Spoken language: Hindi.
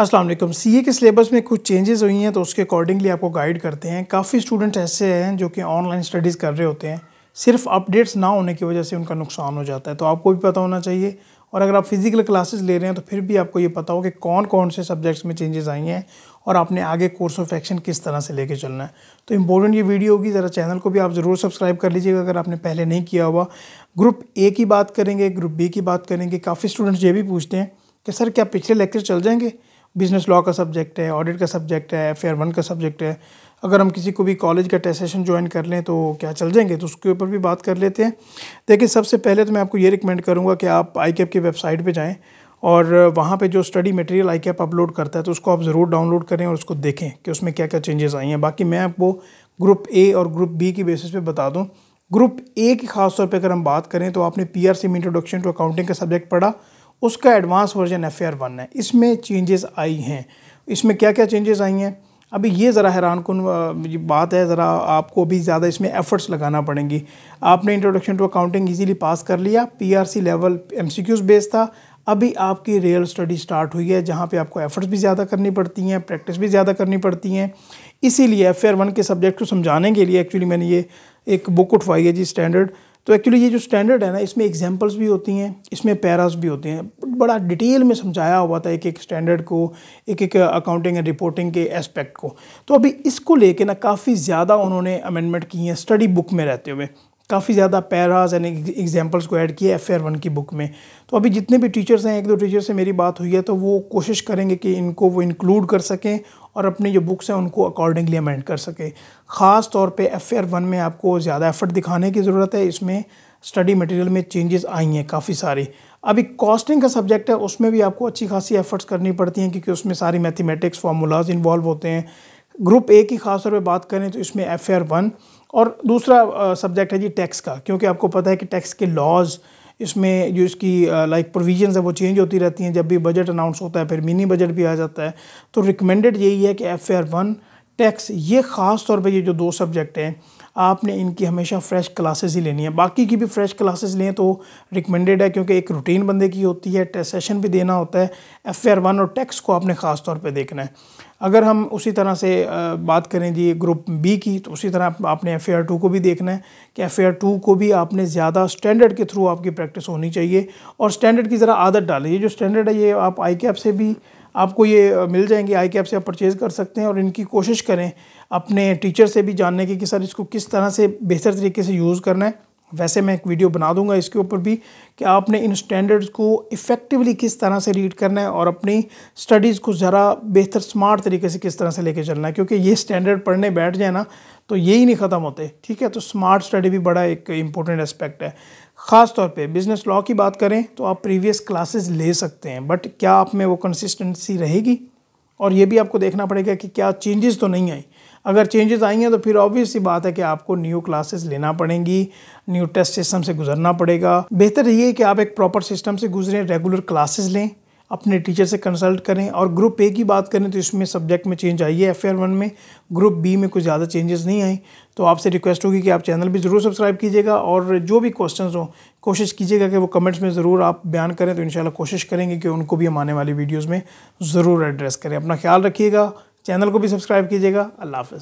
अस्सलाम वालेकुम सीए के सिलेबस में कुछ चेंजेस हुई हैं तो उसके अकॉर्डिंगली आपको गाइड करते हैं काफ़ी स्टूडेंट्स ऐसे हैं जो कि ऑनलाइन स्टडीज़ कर रहे होते हैं सिर्फ अपडेट्स ना होने की वजह से उनका नुकसान हो जाता है तो आपको भी पता होना चाहिए और अगर आप फिज़िकल क्लासेस ले रहे हैं तो फिर भी आपको ये पता हो कि कौन कौन से सब्जेक्ट्स में चेंजेस आई हैं और आपने आगे कोर्स ऑफ एक्शन किस तरह से लेके चलना है तो इम्पोर्टेंट ये वीडियो होगी ज़रा चैनल को भी आप ज़रूर सब्सक्राइब कर लीजिएगा अगर आपने पहले नहीं किया हुआ ग्रुप ए की बात करेंगे ग्रुप बी की बात करेंगे काफ़ी स्टूडेंट्स ये भी पूछते हैं कि सर क्या पिछले लेक्चर चल जाएंगे बिजनेस लॉ का सब्जेक्ट है ऑडिट का सब्जेक्ट है एफ वन का सब्जेक्ट है अगर हम किसी को भी कॉलेज का टेस्ट सेशन ज्वाइन कर लें तो क्या चल जाएंगे तो उसके ऊपर भी बात कर लेते हैं देखिए सबसे पहले तो मैं आपको ये रिकमेंड करूँगा कि आप आई कैप की वेबसाइट पर जाएँ और वहाँ पे जो स्टडी मटेरियल आई कैप अपलोड करता है तो उसको आप ज़रूर डाउनलोड करें और उसको देखें कि उसमें क्या क्या चेंजेस आई हैं बाकी मैं आपको ग्रुप ए और ग्रुप बी की बेसिस पे बता दूँ ग्रुप ए की खास तौर पे अगर हम बात करें तो आपने पी आर सी में इंट्रोडक्शन टू अकाउंटिंग का सब्जेक्ट पढ़ा उसका advance version F A one है इसमें चेंजेस आई हैं इसमें क्या क्या चेंजेस आई हैं अभी ये ज़रा हैरान कन बात है ज़रा आपको अभी ज़्यादा इसमें एफ़र्ट्स लगाना पड़ेंगी आपने introduction to accounting easily pass कर लिया पीआरसी लेवल एमसीक्यूज बेस्ड था अभी आपकी रियल स्टडी स्टार्ट हुई है जहाँ पे आपको एफ़र्ट्स भी ज़्यादा करनी पड़ती हैं प्रैक्टिस भी ज़्यादा करनी पड़ती हैं इसीलिए एफ एयर वन के सब्जेक्ट को समझाने के लिए एक्चुअली मैंने ये एक बुक उठवाई है जी स्टैंडर्ड तो एक्चुअली ये जो स्टैंडर्ड है ना इसमें एग्जाम्पल्स भी होती हैं इसमें पैरास भी होते हैं बड़ा डिटेल में समझाया हुआ था एक एक स्टैंडर्ड को एक एक अकाउंटिंग एंड रिपोर्टिंग के एस्पेक्ट को तो अभी इसको लेके ना काफ़ी ज़्यादा उन्होंने अमेंडमेंट की हैं स्टडी बुक में रहते हुए काफ़ी ज़्यादा पैराज एंड एग्जाम्पल्स को ऐड किया एफ आर वन की बुक में तो अभी जितने भी टीचर्स हैं एक दो टीचर से मेरी बात हुई है तो वो कोशिश करेंगे कि इनको वो इंक्लूड कर सकें और अपनी जो बुक्स हैं उनको अकॉर्डिंगली अमेंड कर सकें ख़ास तौर पे एफ आर वन में आपको ज़्यादा एफर्ट दिखाने की ज़रूरत है इसमें स्टडी मटेरियल में चेंजेस आई हैं काफ़ी सारी अभी कॉस्टिंग का सब्जेक्ट है उसमें भी आपको अच्छी खासी एफर्ट्स करनी पड़ती हैं क्योंकि उसमें सारी मैथमेटिक्स फार्मूलाज इन्वॉल्व होते हैं ग्रुप ए की खास तौर पर बात करें तो इसमें एफ आर वन और दूसरा सब्जेक्ट है जी टैक्स का क्योंकि आपको पता है कि टैक्स के लॉज इसमें जो इसकी लाइक प्रोविजंस है वो चेंज होती रहती हैं जब भी बजट अनाउंस होता है फिर मिनी बजट भी आ जाता है तो रिकमेंडेड यही है कि एफ आर वन टैक्स ये ख़ास तौर पे ये जो दो सब्जेक्ट हैं आपने इनकी हमेशा फ़्रेश क्लासेस ही लेनी है बाकी की भी फ़्रेश क्लासेस लें तो रिकमेंडेड है क्योंकि एक रूटीन बंदे की होती है टेस्ट सेशन भी देना होता है एफ आर वन और टैक्स को आपने ख़ास तौर पे देखना है अगर हम उसी तरह से बात करें जी ग्रुप बी की तो उसी तरह आपने एफ आर टू को भी देखना है कि एफ आर टू को भी आपने ज़्यादा स्टैंडर्ड के थ्रू आपकी प्रैक्टिस होनी चाहिए और स्टैंडर्ड की ज़रा आदत डालिए ये जो स्टैंडर्ड है ये आप आई कैप से भी आपको ये मिल जाएंगे आई कैप से आप परचेज़ कर सकते हैं और इनकी कोशिश करें अपने टीचर से भी जानने की कि सर इसको किस तरह से बेहतर तरीके से यूज़ करना है वैसे मैं एक वीडियो बना दूंगा इसके ऊपर भी कि आपने इन स्टैंडर्ड्स को इफ़ेक्टिवली किस तरह से रीड करना है और अपनी स्टडीज़ को ज़रा बेहतर स्मार्ट तरीके से किस तरह से लेके चलना है क्योंकि ये स्टैंडर्ड पढ़ने बैठ जाए ना तो ये ही नहीं ख़त्म होते ठीक है तो स्मार्ट स्टडी भी बड़ा एक इम्पोर्टेंट एस्पेक्ट है ख़ास तौर पर बिज़नेस लॉ की बात करें तो आप प्रीवियस क्लासेज ले सकते हैं बट क्या आप में वो कंसिस्टेंसी रहेगी और ये भी आपको देखना पड़ेगा कि क्या चेंजेस तो नहीं आई अगर चेंजेस आई हैं तो फिर ऑब्वियस सी बात है कि आपको न्यू क्लासेस लेना पड़ेंगी न्यू टेस्ट सिस्टम से गुजरना पड़ेगा बेहतर ये है कि आप एक प्रॉपर सिस्टम से गुजरें रेगुलर क्लासेस लें अपने टीचर से कंसल्ट करें और ग्रुप ए की बात करें तो इसमें सब्जेक्ट में चेंज आई है एफ आर वन में ग्रुप बी में कुछ ज़्यादा चेंजेस नहीं आए तो आपसे रिक्वेस्ट होगी कि आप चैनल भी ज़रूर सब्सक्राइब कीजिएगा और जो भी क्वेश्चंस हों कोशिश कीजिएगा कि वो कमेंट्स में ज़रूर आप बयान करें तो इन कोशिश करेंगे कि उनको भी हम आने वाली वीडियोज़ में ज़रूर एड्रेस करें अपना ख्याल रखिएगा चैनल को भी सब्सक्राइब कीजिएगा अल्लाह हाफ़